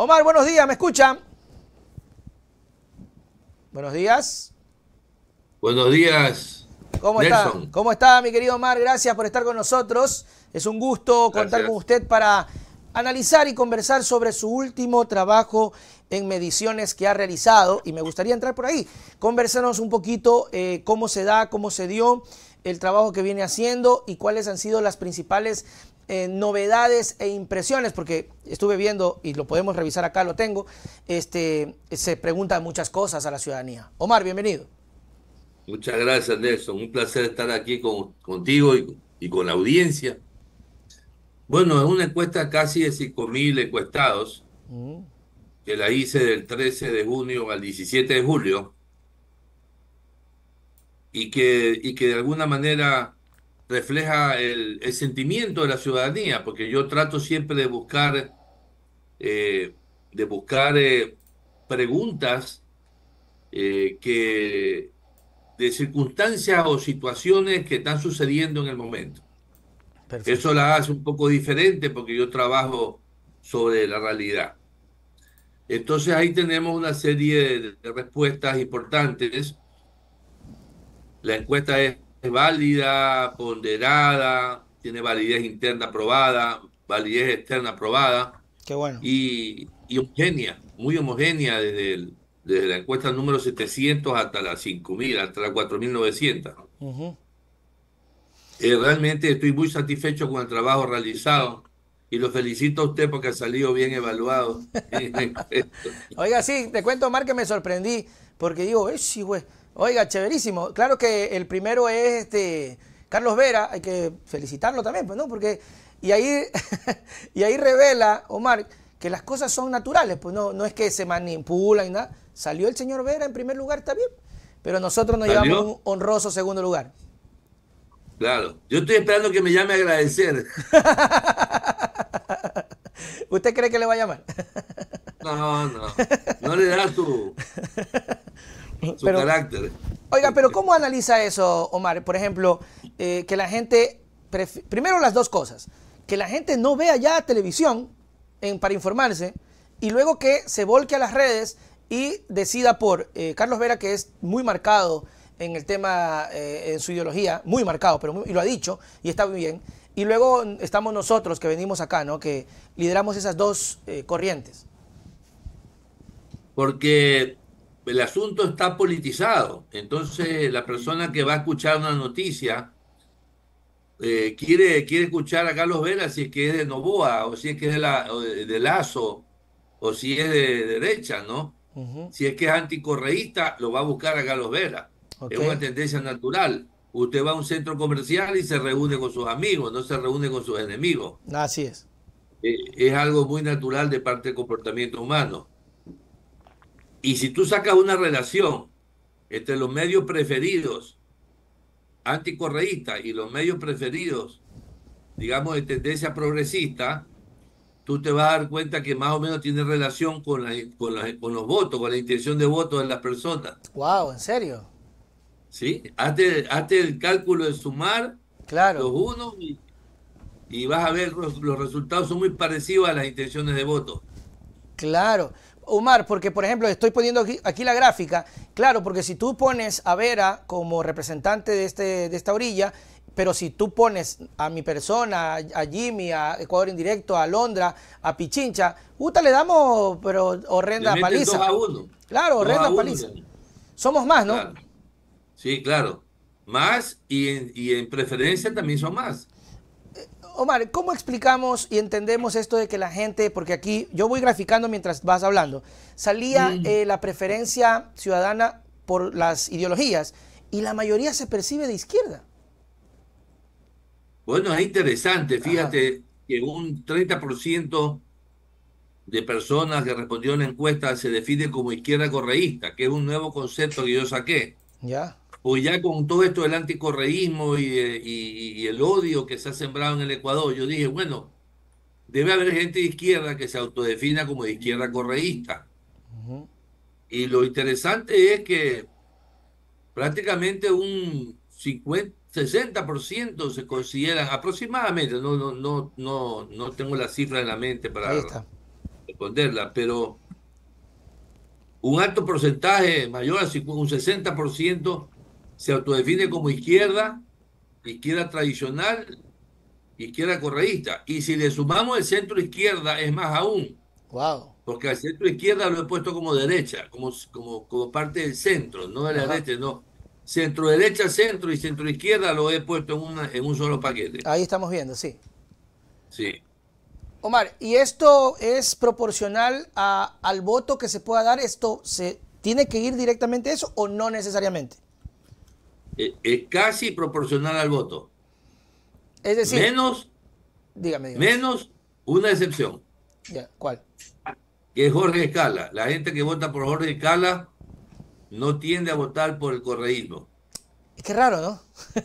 Omar, buenos días, ¿me escucha? Buenos días. Buenos días. ¿Cómo está? ¿Cómo está, mi querido Omar? Gracias por estar con nosotros. Es un gusto contar con usted para analizar y conversar sobre su último trabajo en mediciones que ha realizado y me gustaría entrar por ahí. Conversarnos un poquito eh, cómo se da, cómo se dio el trabajo que viene haciendo y cuáles han sido las principales eh, novedades e impresiones, porque estuve viendo y lo podemos revisar acá, lo tengo, este, se preguntan muchas cosas a la ciudadanía. Omar, bienvenido. Muchas gracias, Nelson. Un placer estar aquí con, contigo y, con la audiencia. Bueno, es una encuesta casi de 5.000 encuestados mm. que la hice del 13 de junio al 17 de julio y que, y que de alguna manera refleja el, sentimiento de la ciudadanía, porque yo trato siempre de buscar, eh, de buscar eh, preguntas eh, que de circunstancias o situaciones que están sucediendo en el momento. Eso la hace un poco diferente porque yo trabajo sobre la realidad. Entonces ahí tenemos una serie de respuestas importantes. La encuesta es es válida, ponderada, tiene validez interna aprobada validez externa aprobada Qué bueno. Y, homogénea, muy homogénea desde, la encuesta número 700 hasta las 5.000, hasta las 4.900. Eh, realmente estoy muy satisfecho con el trabajo realizado y lo felicito a usted porque ha salido bien evaluado. Oiga, sí, te cuento, Omar, que me sorprendí porque digo, eh, sí, güey, Oiga, chéverísimo. Claro que el primero es este Carlos Vera, hay que felicitarlo también, pues, ¿no? Porque y ahí y ahí revela Omar que las cosas son naturales, pues no no es que se manipulan y nada. Salió el señor Vera en primer lugar también, pero nosotros nos llevamos llevamos un honroso segundo lugar. Claro, yo estoy esperando que me llame a agradecer. ¿Usted cree que le va a llamar? No, no, no le das tu... su carácter. Oiga, pero ¿cómo analiza eso, Omar? Por ejemplo, eh, que la gente, primero las dos cosas, que la gente no vea ya televisión para informarse y luego que se volque a las redes y decida por eh, Carlos Vera, que es muy marcado en el tema, eh, en su ideología, muy marcado, pero lo ha dicho y está muy bien. Y luego estamos nosotros que venimos acá, ¿no? Que lideramos esas dos corrientes. Porque el asunto está politizado. Entonces, la persona que va a escuchar una noticia eh, quiere, quiere escuchar a Carlos Vera si es que es de Novoa, o si es que es de, la, de Lazo, o si es de derecha, ¿no? Si es que es anticorreísta, lo va a buscar a Carlos Vera. Es una tendencia natural. Usted va a un centro comercial y se reúne con sus amigos, no se reúne con sus enemigos. Así es. Eh, es algo muy natural de parte del comportamiento humano. Y si tú sacas una relación entre los medios preferidos anticorreístas y los medios preferidos, digamos, de tendencia progresista, tú te vas a dar cuenta que más o menos tiene relación con, la, con, los votos, con la intención de voto de las personas. ¡Wow! ¿En serio? Sí, hazte, el cálculo de sumar los unos y, vas a ver los, los resultados son muy parecidos a las intenciones de voto. Claro. Omar, porque por ejemplo, estoy poniendo aquí, la gráfica, claro, porque si tú pones a Vera como representante de, este, de esta orilla, pero si tú pones a mi persona, a Jimmy, a Ecuador Indirecto, a Londra, a Pichincha, puta, le damos, pero horrenda paliza. Claro, horrenda paliza. Somos más, ¿no? Sí, claro. Más y y en preferencia también son más. Omar, ¿cómo explicamos y entendemos esto de que la gente, porque aquí yo voy graficando mientras vas hablando, salía mm. eh, la preferencia ciudadana por las ideologías y la mayoría se percibe de izquierda? Bueno, es interesante, fíjate que un 30% de personas que respondieron a la encuesta se define como izquierda correísta, que es un nuevo concepto que yo saqué. Ya. O ya con todo esto del anticorreísmo eh, y, el odio que se ha sembrado en el Ecuador, yo dije, bueno, debe haber gente de izquierda que se autodefina como de izquierda correísta. Y lo interesante es que prácticamente un 50, 60% se consideran, aproximadamente, no, no, no, no, no tengo la cifra en la mente para responderla, pero un alto porcentaje, mayor a un 60%, se autodefine como izquierda, izquierda tradicional, izquierda correísta. Y si le sumamos el centro izquierda, es más aún. Wow. Porque al centro izquierda lo he puesto como derecha, como, como, como parte del centro, no de la derecha, no. Centro derecha, centro y centro izquierda lo he puesto en, en un solo paquete. Ahí estamos viendo, sí. Sí. Omar, ¿y esto es proporcional al voto que se pueda dar? ¿Esto se tiene que ir directamente eso o no necesariamente? es e, casi proporcional al voto. Es decir, menos, dígame, menos una excepción. Ya, ¿Cuál? Que es Jorge Escala. La gente que vota por Jorge Escala no tiende a votar por el correísmo. Es que raro, ¿no?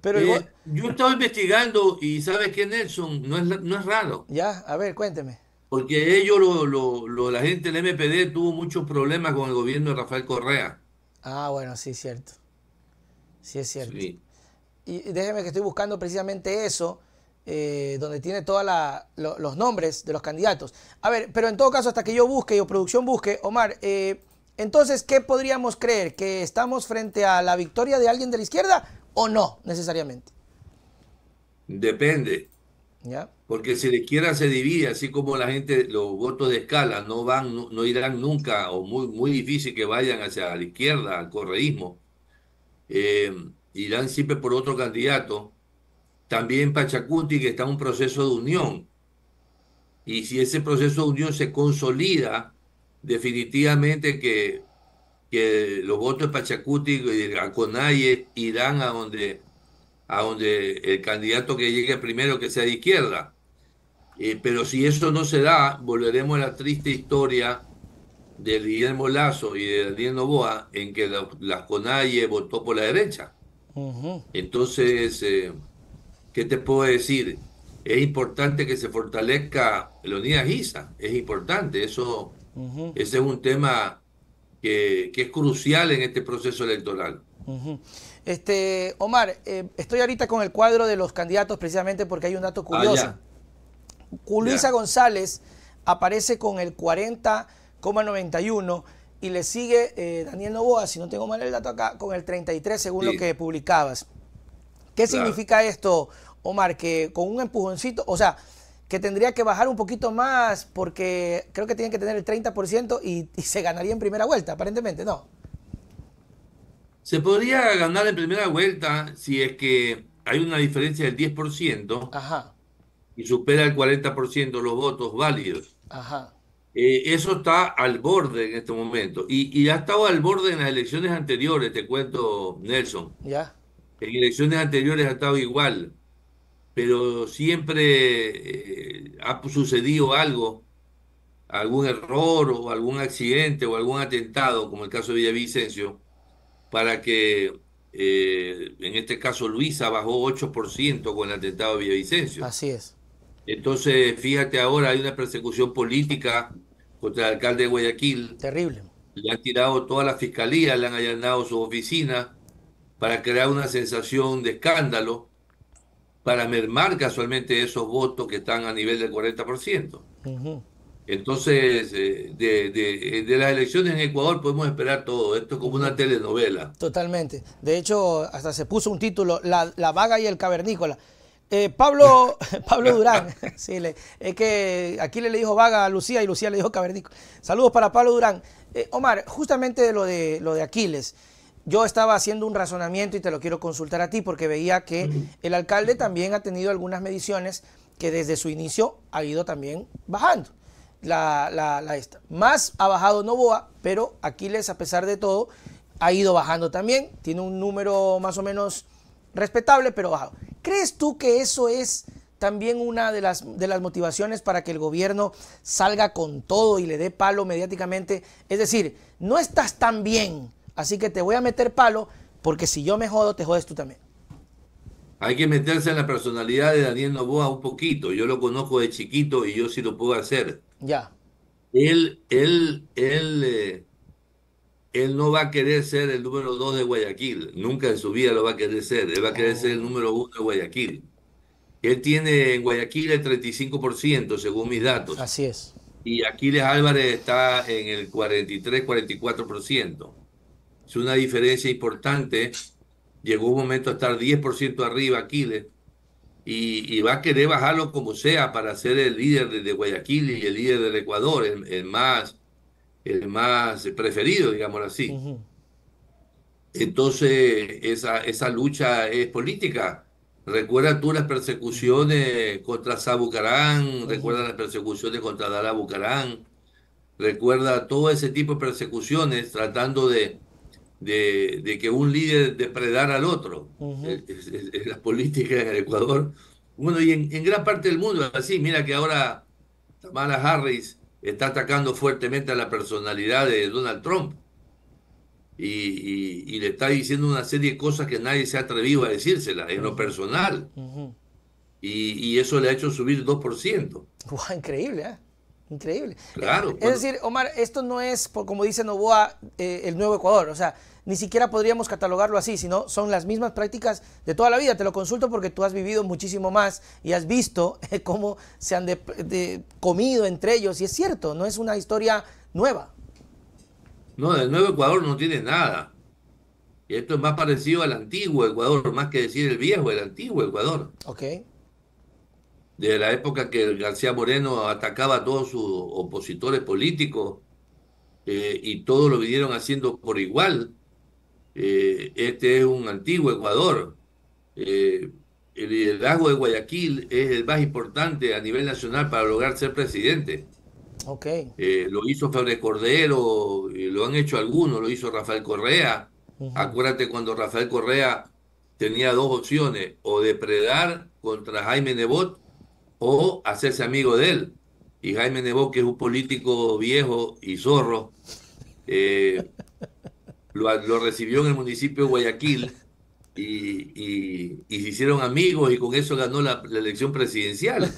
Pero eh, yo estaba investigando y sabes que Nelson no es, no es raro. Ya, a ver, cuénteme. Porque ellos, lo, la gente del MPD tuvo muchos problemas con el gobierno de Rafael Correa. Ah, bueno, sí, cierto. Sí, es cierto. Y déjeme que estoy buscando precisamente eso, eh, donde tiene todos los nombres de los candidatos. A ver, pero en todo caso, hasta que yo busque o producción busque, Omar, eh, entonces, ¿qué podríamos creer? ¿Que estamos frente a la victoria de alguien de la izquierda o no, necesariamente? Depende. Porque si la izquierda se divide, así como la gente, los votos de escala no van, no, irán nunca, o muy, muy difícil que vayan hacia la izquierda, al correísmo irán eh, siempre por otro candidato. También Pachacuti, que está en un proceso de unión. Y si ese proceso de unión se consolida, definitivamente que, que los votos de Pachacuti y de Aconaye irán a donde, a donde el candidato que llegue primero, que sea de izquierda. Eh, pero si eso no se da, volveremos a la triste historia de Guillermo Lazo y de Daniel Novoa en que las la votó por la derecha. Entonces, eh, ¿qué te puedo decir? Es importante que se fortalezca Leonidas Giza, es importante, eso, ese es un tema que, es crucial en este proceso electoral. Este, Omar, eh, estoy ahorita con el cuadro de los candidatos precisamente porque hay un dato ah, curioso. Ah, González aparece con el 40 91 y le sigue eh, Daniel Novoa, si no tengo mal el dato acá, con el 33 según lo que publicabas. ¿Qué significa esto, Omar? Que con un empujoncito, o sea, que tendría que bajar un poquito más porque creo que tiene que tener el 30% y, y, se ganaría en primera vuelta, aparentemente, ¿no? Se podría ganar en primera vuelta si es que hay una diferencia del 10% Ajá. y supera el 40% los votos válidos. Ajá. Eh, eso está al borde en este momento. Y, ha estado al borde en las elecciones anteriores, te cuento, Nelson. Ya. En elecciones anteriores ha estado igual. Pero siempre eh, ha sucedido algo, algún error o algún accidente o algún atentado, como el caso de Villavicencio, para que eh, en este caso Luisa bajó 8% con el atentado de Villavicencio. Así es. Entonces, fíjate ahora, hay una persecución política contra el alcalde de Guayaquil. Terrible. Le han tirado toda la fiscalía, le han allanado su oficina para crear una sensación de escándalo, para mermar casualmente esos votos que están a nivel del 40%. Entonces, eh, de, las elecciones en Ecuador podemos esperar todo. Esto es como una telenovela. Totalmente. De hecho, hasta se puso un título, la vaga y el cavernícola. Eh, Pablo, Pablo Durán, es que Aquiles le, dijo vaga a Lucía y Lucía le dijo cavernico. Saludos para Pablo Durán. Eh, Omar, justamente de lo de, lo de Aquiles, yo estaba haciendo un razonamiento y te lo quiero consultar a ti porque veía que el alcalde también ha tenido algunas mediciones que desde su inicio ha ido también bajando. La, esta. Más ha bajado Novoa, pero Aquiles, a pesar de todo, ha ido bajando también. Tiene un número más o menos respetable pero bajo. ¿Crees tú que eso es también una de las, de las motivaciones para que el gobierno salga con todo y le dé palo mediáticamente? Es decir, no estás tan bien, así que te voy a meter palo porque si yo me jodo, te jodes tú también. Hay que meterse en la personalidad de Daniel Novoa un poquito. Yo lo conozco de chiquito y yo sí lo puedo hacer. Ya. Él, él, él eh, él no va a querer ser el número dos de Guayaquil, nunca en su vida lo va a querer ser, él va a querer ser el número uno de Guayaquil. Él tiene en Guayaquil el 35%, según mis datos. Así es. Y Aquiles Álvarez está en el 43-44%. Es una diferencia importante. Llegó un momento a estar 10% arriba Aquiles. Y, va a querer bajarlo como sea para ser el líder de, Guayaquil y el líder del Ecuador, el más el más preferido, digamos así. Entonces, esa, esa lucha es política. Recuerda tú las persecuciones contra Sabucarán, recuerda las persecuciones contra Dara Bucarán, recuerda todo ese tipo de persecuciones tratando de, de, que un líder depredara al otro. las políticas es, en Ecuador. Bueno, y en, en, gran parte del mundo, así, mira que ahora Tamara Harris está atacando fuertemente a la personalidad de Donald Trump. Y, le está diciendo una serie de cosas que nadie se ha atrevido a decírsela en lo personal. y, eso le ha hecho subir 2%. increíble, ¿eh? Increíble. Claro. Es decir, Omar, esto no es, como dice Novoa, eh, el nuevo Ecuador. O sea, ni siquiera podríamos catalogarlo así, sino son las mismas prácticas de toda la vida. Te lo consulto porque tú has vivido muchísimo más y has visto eh, cómo se han comido entre ellos. Y es cierto, no es una historia nueva. No, el nuevo Ecuador no tiene nada. Y esto es más parecido al antiguo Ecuador, más que decir el viejo, el antiguo Ecuador. Ok. De la época que García Moreno atacaba a todos sus opositores políticos eh, y todos lo vinieron haciendo por igual eh, este es un antiguo Ecuador. Eh, el liderazgo de Guayaquil es el más importante a nivel nacional para lograr ser presidente. Okay. Eh, lo hizo Febre Cordero, lo han hecho algunos, lo hizo Rafael Correa. Acuérdate cuando Rafael Correa tenía dos opciones, o depredar contra Jaime Nebot o hacerse amigo de él. Y Jaime Nebot, que es un político viejo y zorro, lo, recibió en el municipio de Guayaquil y, se hicieron amigos y con eso ganó la, elección presidencial.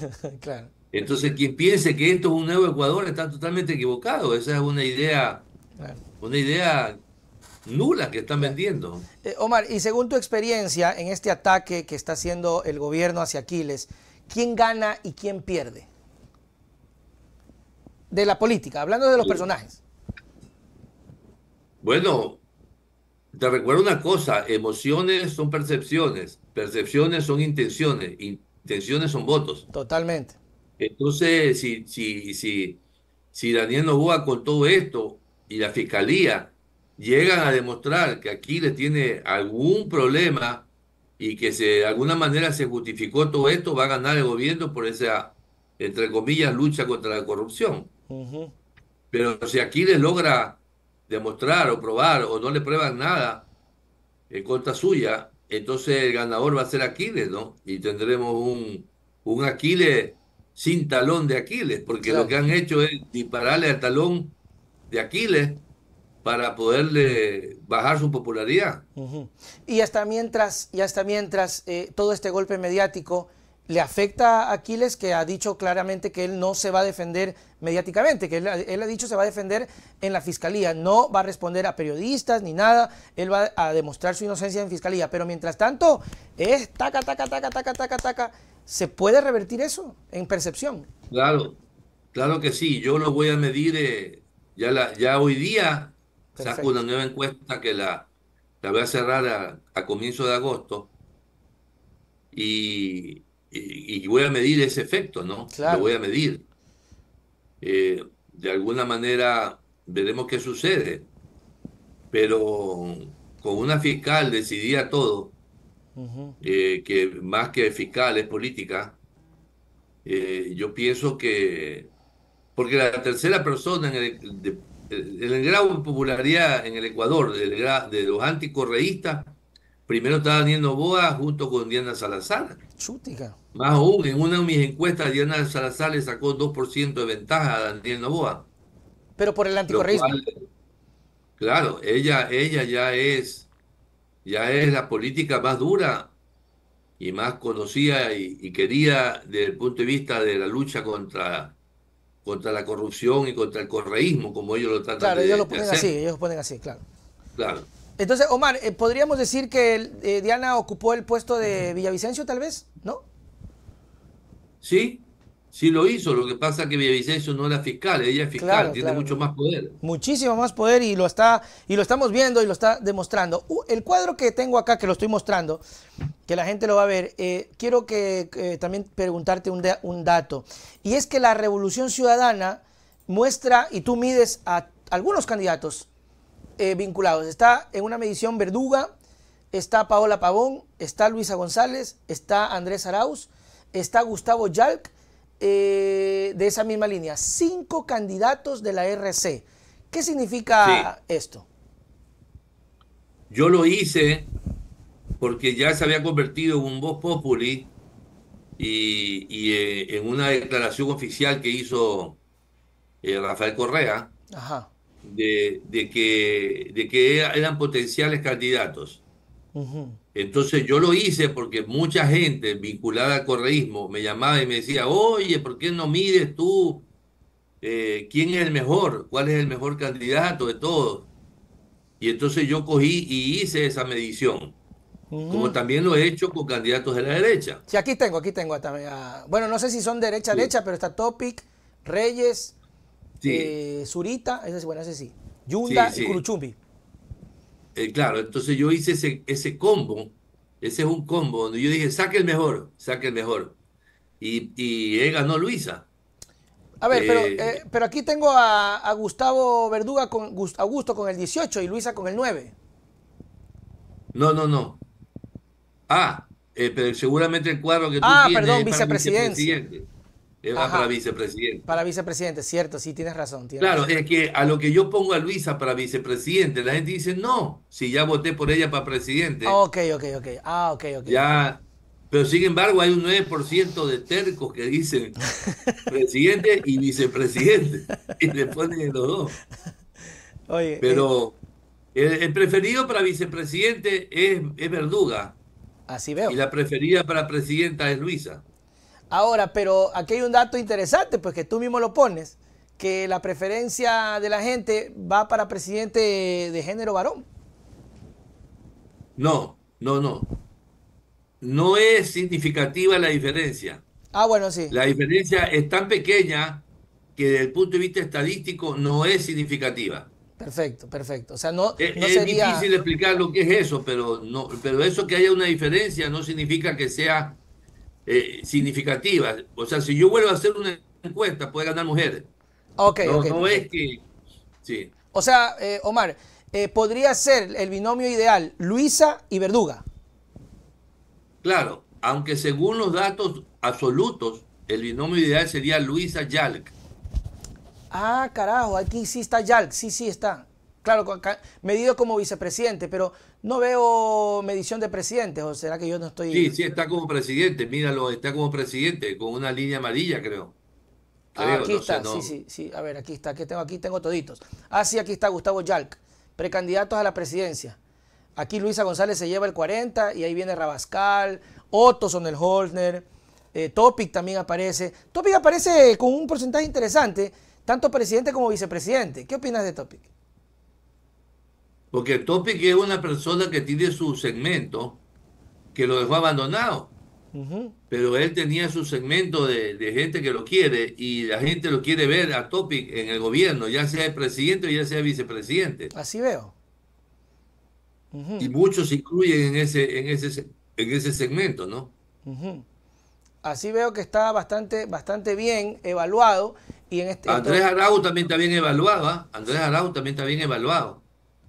Entonces, quien piense que esto es un nuevo Ecuador está totalmente equivocado. Esa es una idea, una idea nula que están vendiendo. Eh, Omar, y según tu experiencia en este ataque que está haciendo el gobierno hacia Aquiles, ¿quién gana y quién pierde? De la política, hablando de los personajes. Bueno, te recuerdo una cosa, emociones son percepciones, percepciones son intenciones, intenciones son votos. Totalmente. Entonces, si, si, si, si Daniel Novoa con todo esto y la fiscalía llegan a demostrar que aquí le tiene algún problema y que de alguna manera se justificó todo esto, va a ganar el gobierno por esa, entre comillas, lucha contra la corrupción. Pero si aquí le logra demostrar o probar o no le prueban nada en contra suya, entonces el ganador va a ser Aquiles, ¿no? Y tendremos un, Aquiles sin talón de Aquiles, porque lo que han hecho es dispararle al talón de Aquiles para poderle bajar su popularidad. Y hasta mientras, y hasta mientras eh, todo este golpe mediático le afecta a Aquiles, que ha dicho claramente que él no se va a defender mediáticamente, que él, ha dicho se va a defender en la fiscalía, no va a responder a periodistas ni nada, él va a demostrar su inocencia en fiscalía, pero mientras tanto es taca, taca, taca, taca, taca, taca, ¿se puede revertir eso en percepción? Claro, claro que sí, yo lo voy a medir, eh, ya, la, ya hoy día saco una nueva encuesta que la, la voy a cerrar a, a comienzo de agosto y y, voy a medir ese efecto, ¿no? Lo voy a medir. Eh, de alguna manera veremos qué sucede, pero con una fiscal decidía todo, eh, que más que fiscal es política, eh, yo pienso que, porque la tercera persona en el, grado de popularidad en el Ecuador, de los anticorreístas, Primero está Daniel Novoa junto con Diana Salazar. Chútica. Más aún, en una de mis encuestas, Diana Salazar le sacó 2% de ventaja a Daniel Novoa. Pero por el anticorreísmo. Claro, ella, ella ya es, ya es la política más dura y más conocida y, querida desde el punto de vista de la lucha contra, contra la corrupción y contra el correísmo, como ellos lo tratan claro, ellos lo ponen así, ellos lo ponen así, claro. Claro. Entonces, Omar, eh, podríamos decir que eh, Diana ocupó el puesto de Villavicencio, tal vez, ¿no? Sí, sí lo hizo. Lo que pasa es que Villavicencio no era fiscal, ella es fiscal, tiene mucho más poder. Muchísimo más poder y lo está, y lo estamos viendo y lo está demostrando. el cuadro que tengo acá, que lo estoy mostrando, que la gente lo va a ver, eh, quiero que también preguntarte un, un dato. Y es que la Revolución Ciudadana muestra, y tú mides a algunos candidatos, eh, vinculados. Está en una medición Verduga, está Paola Pavón, está Luisa González, está Andrés Arauz, está Gustavo Yalc, eh, de esa misma línea. Cinco candidatos de la RC. ¿Qué significa esto? Yo lo hice porque ya se había convertido en un voz populi y, eh, en una declaración oficial que hizo Rafael Correa, Ajá de, que, de que eran potenciales candidatos. Entonces yo lo hice porque mucha gente vinculada al correísmo me llamaba y me decía, oye, ¿por qué no mides tú eh, quién es el mejor? ¿Cuál es el mejor candidato de todos? Y entonces yo cogí y hice esa medición. Como también lo he hecho con candidatos de la derecha. Sí, aquí tengo, aquí tengo. también ah, bueno, no sé si son derecha, derecha, pero está Topic, Reyes, eh, Zurita, ese, bueno, ese sí. Yunda y Curuchumbi. Eh, claro, entonces yo hice ese, ese combo, ese es un combo, donde yo dije, saque el mejor, saque el mejor. Y, él ganó Luisa. A ver, pero, eh, pero aquí tengo a, Gustavo Verduga con Augusto con el 18 y Luisa con el 9. No, no, no. Ah, pero seguramente el cuadro que tú ah, tienes. Ah, perdón, vicepresidencia. Eh, ah, para vicepresidente. Para vicepresidente, cierto, sí, tienes razón. claro, es que a lo que yo pongo a Luisa para vicepresidente, la gente dice, no, si ya voté por ella para presidente. ok, ok, ok. Ah, ok, ok. Ya, pero sin embargo hay un 9% de tercos que dicen presidente y vicepresidente. Y le ponen los dos. Oye, pero eh, el, preferido para vicepresidente es, es Verduga. Así veo. Y la preferida para presidenta es Luisa. Ahora, pero aquí hay un dato interesante, pues que tú mismo lo pones, que la preferencia de la gente va para presidente de género varón. No, no, no. No es significativa la diferencia. Ah, bueno, sí. La diferencia es tan pequeña que desde el punto de vista estadístico no es significativa. Perfecto, perfecto. O sea, no, es, difícil explicar lo que es eso, pero no, pero eso que haya una diferencia no significa que sea eh, significativas. O sea, si yo vuelvo a hacer una encuesta, puede ganar mujeres. Sí. O sea, eh, Omar, eh, podría ser el binomio ideal Luisa y Verduga. Claro, aunque según los datos absolutos, el binomio ideal sería Luisa Yalc. Ah, carajo, aquí sí está Yalc, sí, sí está. Claro, medido como vicepresidente, pero no veo medición de presidente, o será que yo no estoy. Sí, sí, está como presidente, míralo, está como presidente, con una línea amarilla, creo. Ah, aquí está, sí, sí, sí, a ver, aquí está, que tengo? Aquí tengo toditos. Ah, sí, aquí está Gustavo Yalc, precandidatos a la presidencia. Aquí Luisa González se lleva el 40 y ahí viene Rabascal, Otto el Holzner, eh, Topic también aparece. Topic aparece con un porcentaje interesante, tanto presidente como vicepresidente. ¿Qué opinas de Topic? Porque Topic es una persona que tiene su segmento que lo dejó abandonado. Pero él tenía su segmento de, gente que lo quiere y la gente lo quiere ver a Topic en el gobierno, ya sea el presidente o ya sea vicepresidente. Así veo. Y muchos se incluyen en ese, en ese, en ese segmento, ¿no? Así veo que está bastante, bastante bien evaluado. Y en este, Andrés Arau también está bien evaluado, ¿ah? Andrés Arau también está bien evaluado.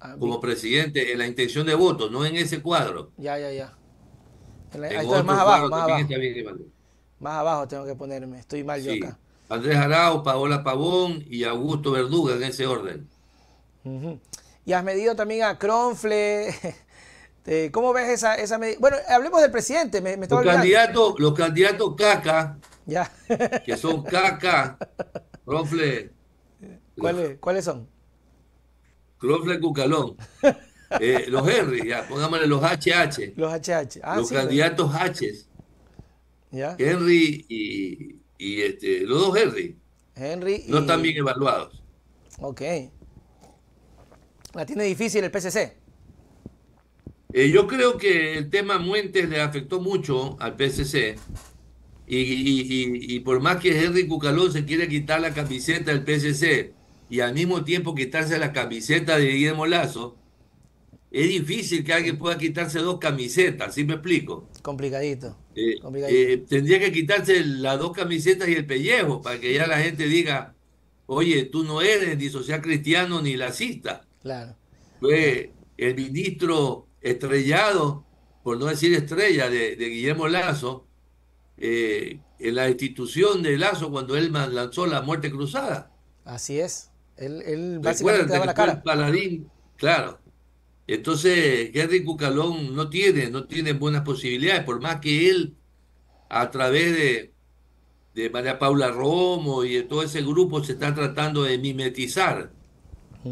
Ah, como presidente en la intención de voto, no en ese cuadro. Ya, ya, ya. más abajo, más abajo. Más abajo tengo que ponerme, estoy mal yo acá. Andrés Arau, Paola Pavón y Augusto Verduga en ese orden. Y has medido también a Cronfle. ¿Cómo ves esa, medida? Bueno, hablemos del presidente. los, candidatos, los candidatos caca, ya. que son caca, Cronfle. ¿Cuáles son? Crofla Cucalón. Eh, los Henry, ya, pongámosle los HH. Los HH. Ah, los candidatos H. Henry y, este, los dos Henry. Henry No están bien evaluados. Ok. La tiene difícil el PCC. Eh, yo creo que el tema Muentes le afectó mucho al PCC. Y, y por más que Henry Cucalón se quiere quitar la camiseta del PCC, y al mismo tiempo quitarse la camiseta de Guillermo Lazo, es difícil que alguien pueda quitarse dos camisetas, ¿sí me explico? Eh, eh, complicadito. tendría que quitarse las dos camisetas y el pellejo para que ya la gente diga, oye, tú no eres ni social cristiano ni lacista. Claro. Fue el ministro estrellado, por no decir estrella, de, Guillermo Lazo, eh, en la institución de Lazo cuando él lanzó la muerte cruzada. Así es. Él, básicamente Paladín, claro. Entonces, Henry Cucalón no tiene, no tiene buenas posibilidades, por más que él, a través de, María Paula Romo y de todo ese grupo, se está tratando de mimetizar.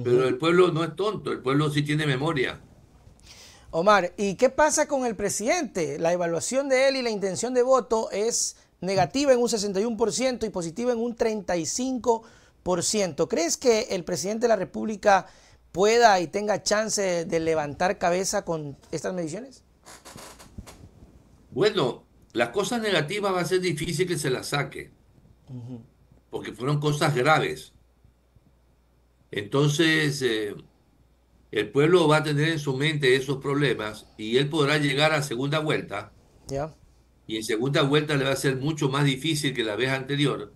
Pero el pueblo no es tonto, el pueblo sí tiene memoria. Omar, ¿y qué pasa con el presidente? La evaluación de él y la intención de voto es negativa en un 61% y positiva en un 35%. ¿Crees que el presidente de la República pueda y tenga chance de levantar cabeza con estas mediciones? Bueno, las cosas negativas va a ser difícil que se las saque, porque fueron cosas graves. Entonces, eh, el pueblo va a tener en su mente esos problemas y él podrá llegar a segunda vuelta. Y en segunda vuelta le va a ser mucho más difícil que la vez anterior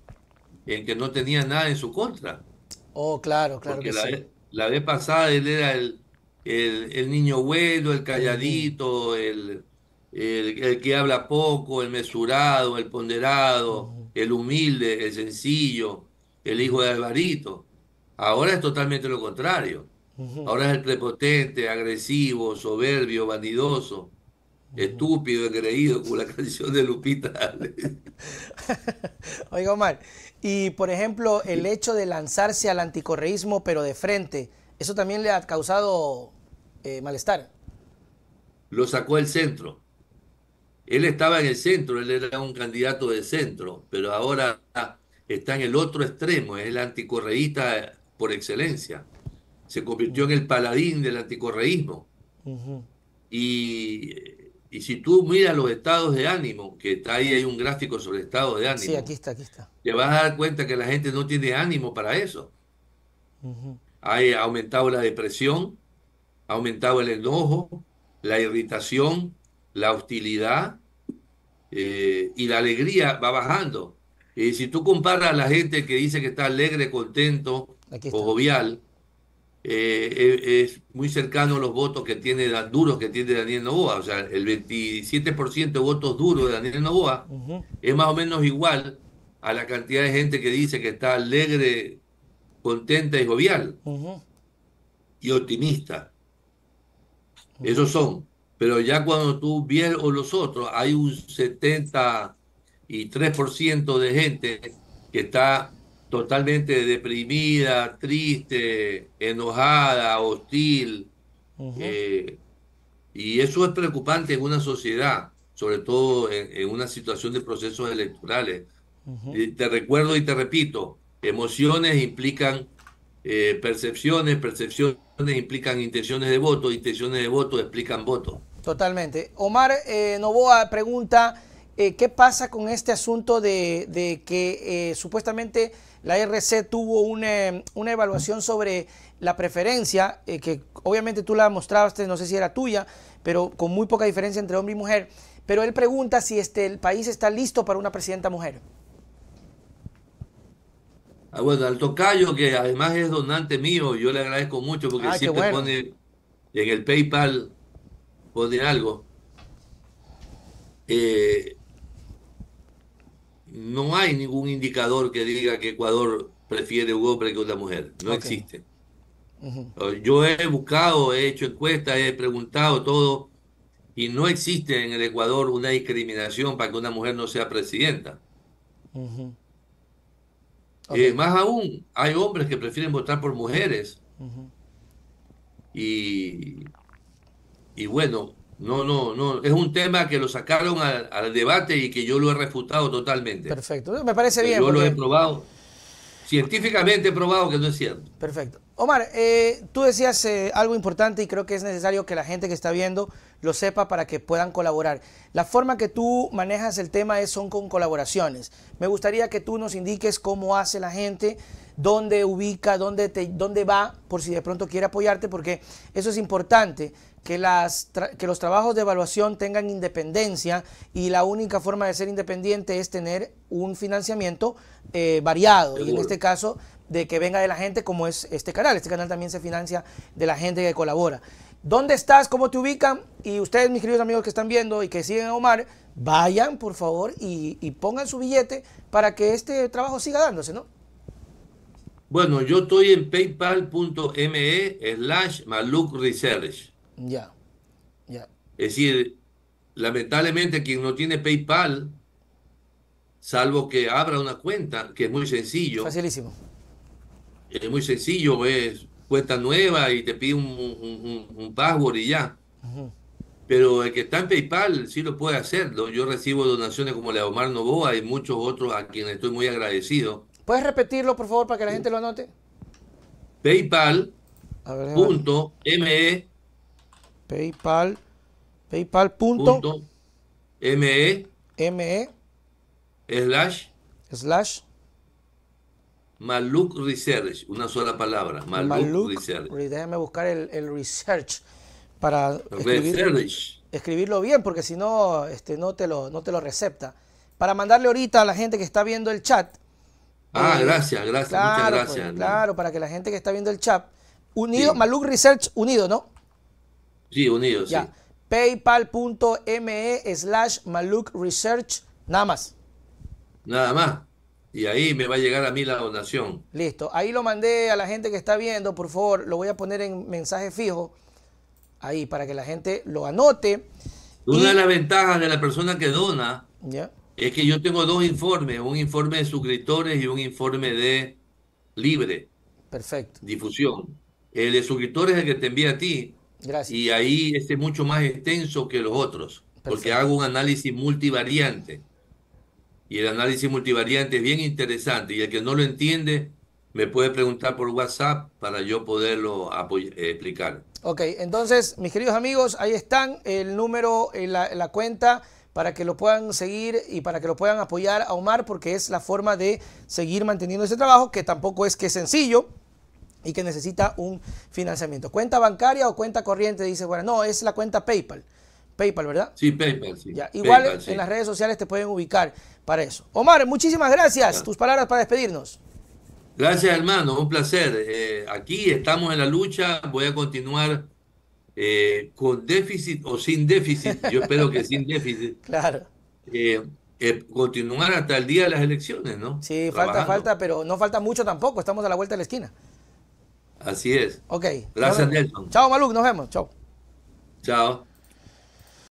en que no tenía nada en su contra. Oh, claro, claro Porque que la, La vez pasada él era el, el, niño bueno, el calladito, el, el, que habla poco, el mesurado, el ponderado, el humilde, el sencillo, el hijo de Alvarito. Ahora es totalmente lo contrario. Ahora es el prepotente, agresivo, soberbio, vanidoso. Estúpido, creído con la canción de Lupita. Oiga, Omar, y por ejemplo, el hecho de lanzarse al anticorreísmo, pero de frente, ¿eso también le ha causado eh, malestar? Lo sacó el centro. Él estaba en el centro, él era un candidato de centro, pero ahora está en el otro extremo, es el anticorreísta por excelencia. Se convirtió en el paladín del anticorreísmo. Y y si tú miras los estados de ánimo, que está ahí, hay un gráfico sobre estado de ánimo. Sí, aquí está, aquí Te vas a dar cuenta que la gente no tiene ánimo para eso. Ha Hay aumentado la depresión, ha aumentado el enojo, la irritación, la hostilidad eh, y la alegría va bajando. Y si tú comparas a la gente que dice que está alegre, contento o jovial, eh, es muy cercano a los votos que tiene duros que tiene Daniel Novoa. O sea, el 27% de votos duros de Daniel Novoa es más o menos igual a la cantidad de gente que dice que está alegre, contenta y jovial y optimista. Esos son. Pero ya cuando tú vienes o los otros, hay un 73% de gente que está totalmente deprimida, triste, enojada, hostil. Eh, y eso es preocupante en una sociedad, sobre todo en, una situación de procesos electorales. y te recuerdo y te repito, emociones implican eh, percepciones, percepciones implican intenciones de voto, intenciones de voto explican voto. Totalmente. Omar eh, Novoa pregunta... Eh, ¿qué pasa con este asunto de, que eh, supuestamente la RC tuvo una, evaluación sobre la preferencia, eh, que obviamente tú la mostraste no sé si era tuya, pero con muy poca diferencia entre hombre y mujer, pero él pregunta si este, el país está listo para una presidenta mujer. Ah, bueno, al tocayo, que además es donante mío, yo le agradezco mucho porque ah, siempre pone en el PayPal, pone algo. Eh, no hay ningún indicador que diga que Ecuador prefiere un hombre que una mujer. No existe. Yo he buscado, he hecho encuestas, he preguntado todo, y no existe en el Ecuador una discriminación para que una mujer no sea presidenta. más aún, hay hombres que prefieren votar por mujeres. y, y bueno, no, no, no. Es un tema que lo sacaron al, debate y que yo lo he refutado totalmente. Perfecto. Me parece bien. Yo lo he probado. Científicamente he probado que no es cierto. Perfecto. Omar, eh, tú decías eh, algo importante y creo que es necesario que la gente que está viendo lo sepa para que puedan colaborar. La forma que tú manejas el tema es, son con colaboraciones. Me gustaría que tú nos indiques cómo hace la gente, dónde ubica, dónde, te, dónde va, por si de pronto quiere apoyarte, porque eso es importante que, las que los trabajos de evaluación tengan independencia y la única forma de ser independiente es tener un financiamiento eh, variado. Y en este caso, de que venga de la gente como es este canal. Este canal también se financia de la gente que colabora. ¿Dónde estás? ¿Cómo te ubican? Y ustedes, mis queridos amigos que están viendo y que siguen a Omar, vayan, por favor, y, pongan su billete para que este trabajo siga dándose, ¿no? Bueno, yo estoy en paypal.me slash maluc research. Ya, ya. Es decir, lamentablemente quien no tiene PayPal, salvo que abra una cuenta, que es muy sencillo. Facilísimo. Es muy sencillo, es cuenta nueva y te pide un, password y ya. Pero el que está en PayPal sí lo puede hacer. Yo recibo donaciones como la de Omar Novoa y muchos otros a quienes estoy muy agradecido. ¿Puedes repetirlo, por favor, para que la gente lo anote? PayPal.me PayPal. PayPal. Punto ME. ME. Slash. Slash. Maluk Research, una sola palabra. Maluk, Research. Déjame buscar el, research para escribirlo bien, porque si no, este, no, te lo, no te lo recepta. Para mandarle ahorita a la gente que está viendo el chat. Ah, eh, gracias, gracias, claro, muchas pues, gracias. claro, para que la gente que está viendo el chat, unido, Maluk Research unido, ¿no? Sí, unidos. PayPal.me slash Maluk Research, nada más. Nada más. Y ahí me va a llegar a mí la donación. Listo. Ahí lo mandé a la gente que está viendo, por favor, lo voy a poner en mensaje fijo. Ahí, para que la gente lo anote. Una de las ventajas de la persona que dona es que yo tengo dos informes, un informe de suscriptores y un informe de libre. Perfecto. Difusión. El de suscriptores es el que te envía a ti y ahí es mucho más extenso que los otros, porque hago un análisis multivariante. Y el análisis multivariante es bien interesante. Y el que no lo entiende, me puede preguntar por WhatsApp para yo poderlo eh, explicar. Ok, entonces, mis queridos amigos, ahí están el número, la, la cuenta para que lo puedan seguir y para que lo puedan apoyar a Omar, porque es la forma de seguir manteniendo ese trabajo, que tampoco es que es sencillo y que necesita un financiamiento. ¿Cuenta bancaria o cuenta corriente? Dice, bueno, no, es la cuenta PayPal. PayPal, ¿verdad? Sí, PayPal, Igual en las redes sociales te pueden ubicar para eso. Omar, muchísimas gracias. Tus palabras para despedirnos. Gracias, hermano. Un placer. Eh, aquí estamos en la lucha. Voy a continuar eh, con déficit o sin déficit. Yo espero que sin déficit. Claro. Eh, continuar hasta el día de las elecciones, ¿no? Sí, falta, falta, pero no falta mucho tampoco. Estamos a la vuelta de la esquina. Así es. Ok. Gracias, Nelson. Chao, Maluk. Nos vemos. Chao. Chao.